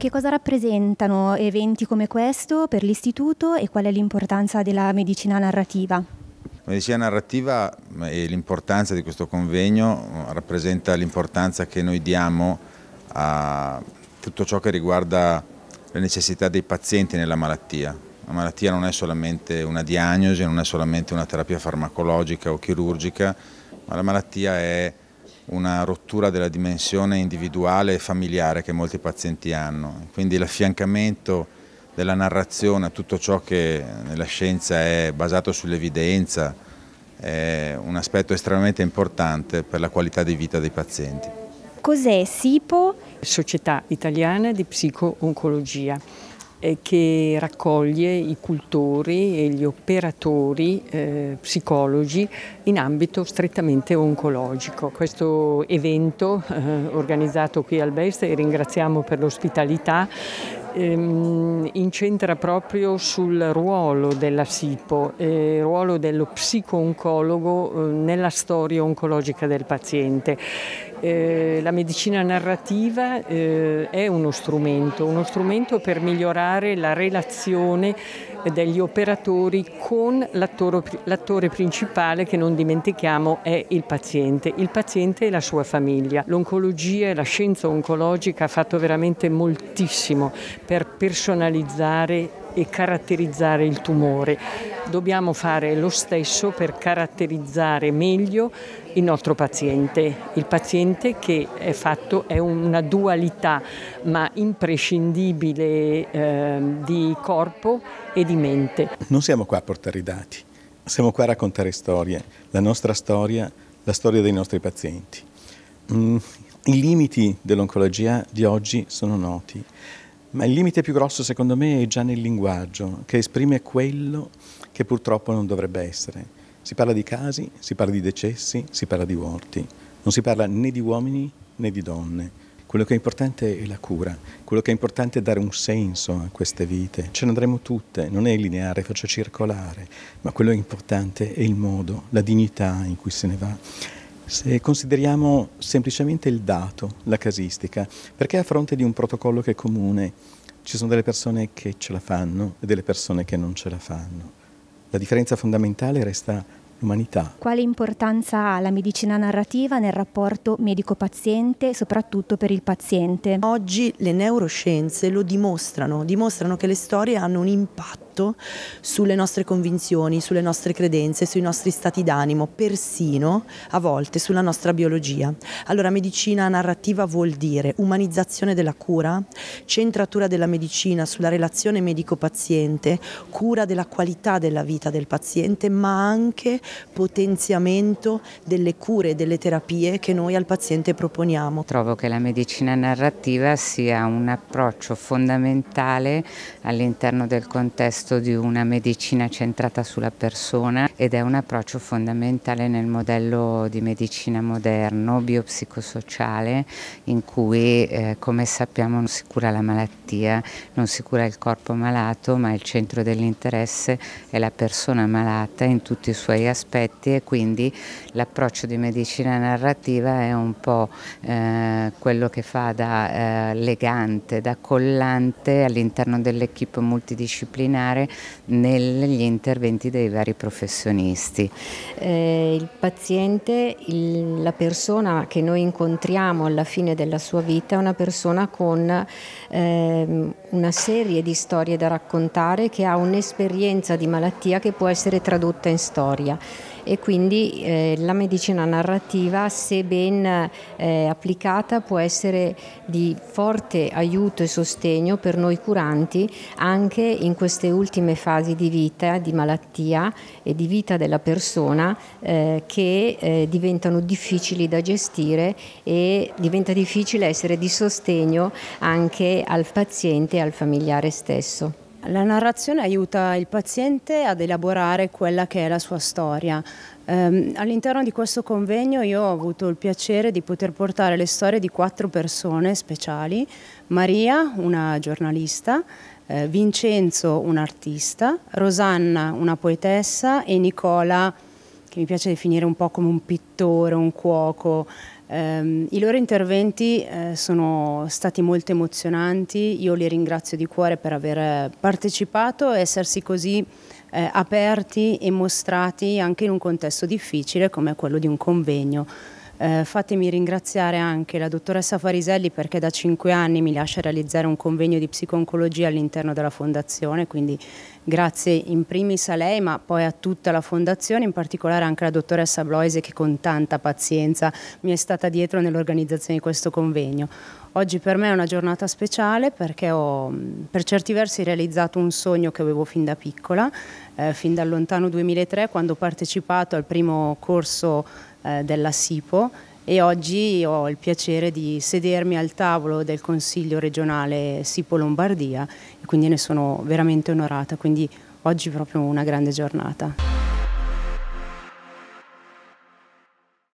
Che cosa rappresentano eventi come questo per l'Istituto e qual è l'importanza della medicina narrativa? La medicina narrativa mm, e l'importanza di questo convegno mm, rappresenta l'importanza che noi diamo a tutto ciò che riguarda le necessità dei pazienti nella malattia. La malattia non è solamente una diagnosi, non è solamente una terapia farmacologica o chirurgica, ma la malattia è una rottura della dimensione individuale e familiare che molti pazienti hanno, quindi l'affiancamento della narrazione a tutto ciò che nella scienza è basato sull'evidenza è un aspetto estremamente importante per la qualità di vita dei pazienti. Cos'è SIPO? Società Italiana di Psico-Oncologia eh, che raccoglie i cultori e gli operatori eh, psicologi in ambito strettamente oncologico. Questo evento eh, organizzato qui al BEST e ringraziamo per l'ospitalità ehm, incentra proprio sul ruolo della SIPO, il eh, ruolo dello psico-oncologo eh, nella storia oncologica del paziente. Eh, la medicina narrativa eh, è uno strumento, uno strumento per migliorare la relazione degli operatori con l'attore principale che non dimentichiamo è il paziente, il paziente e la sua famiglia. L'oncologia e la scienza oncologica ha fatto veramente moltissimo per personalizzare e caratterizzare il tumore. Dobbiamo fare lo stesso per caratterizzare meglio il nostro paziente. Il paziente che è fatto è una dualità ma imprescindibile eh, di corpo e di mente. Non siamo qua a portare i dati, siamo qua a raccontare storie, la nostra storia, la storia dei nostri pazienti. Mm, I limiti dell'oncologia di oggi sono noti. Ma il limite più grosso secondo me è già nel linguaggio, che esprime quello che purtroppo non dovrebbe essere. Si parla di casi, si parla di decessi, si parla di morti. Non si parla né di uomini né di donne. Quello che è importante è la cura, quello che è importante è dare un senso a queste vite. Ce ne andremo tutte, non è lineare, faccio circolare, ma quello che è importante è il modo, la dignità in cui se ne va. Se consideriamo semplicemente il dato, la casistica, perché a fronte di un protocollo che è comune ci sono delle persone che ce la fanno e delle persone che non ce la fanno? La differenza fondamentale resta l'umanità. Quale importanza ha la medicina narrativa nel rapporto medico-paziente, soprattutto per il paziente? Oggi le neuroscienze lo dimostrano, dimostrano che le storie hanno un impatto impatto sulle nostre convinzioni, sulle nostre credenze, sui nostri stati d'animo, persino a volte sulla nostra biologia. Allora medicina narrativa vuol dire umanizzazione della cura, centratura della medicina sulla relazione medico-paziente, cura della qualità della vita del paziente, ma anche potenziamento delle cure e delle terapie che noi al paziente proponiamo. Trovo che la medicina narrativa sia un approccio fondamentale all'interno del contesto contesto di una medicina centrata sulla persona ed è un approccio fondamentale nel modello di medicina moderno, biopsicosociale, in cui eh, come sappiamo non si cura la malattia, non si cura il corpo malato, ma il centro dell'interesse è la persona malata in tutti i suoi aspetti e quindi l'approccio di medicina narrativa è un po' eh, quello che fa da eh, legante, da collante all'interno dell'equipe multidisciplinare impegnare negli interventi dei vari professionisti. Eh, il paziente, il, la persona che noi incontriamo alla fine della sua vita è una persona con eh, una serie di storie da raccontare che ha un'esperienza di malattia che può essere tradotta in storia e quindi eh, la medicina narrativa, se ben eh, applicata, può essere di forte aiuto e sostegno per noi curanti anche in queste ultime fasi di vita, di malattia e di vita della persona eh, che eh, diventano difficili da gestire e diventa difficile essere di sostegno anche al paziente e al familiare stesso. La narrazione aiuta il paziente ad elaborare quella che è la sua storia. Ehm, all'interno di questo convegno io ho avuto il piacere di poter portare le storie di quattro persone speciali, Maria, una giornalista, eh, Vincenzo, un artista, Rosanna, una poetessa e Nicola, che mi piace definire un po' come un pittore, un cuoco, Um, I loro interventi eh, sono stati molto emozionanti, io li ringrazio di cuore per aver partecipato e essersi così eh, aperti e mostrati anche in un contesto difficile come quello di un convegno. Eh, fatemi ringraziare anche la dottoressa Fariselli perché da cinque anni mi lascia realizzare un convegno di psiconcologia all'interno della fondazione, quindi Grazie in primis a lei ma poi a tutta la fondazione, in particolare anche alla dottoressa Bloise che con tanta pazienza mi è stata dietro nell'organizzazione di questo convegno. Oggi per me è una giornata speciale perché ho per certi versi realizzato un sogno che avevo fin da piccola, eh, fin dal lontano 2003 quando ho partecipato al primo corso eh, della SIPO e oggi ho il piacere di sedermi al tavolo del Consiglio regionale Sipo Lombardia e quindi ne sono veramente onorata, quindi oggi è proprio una grande giornata.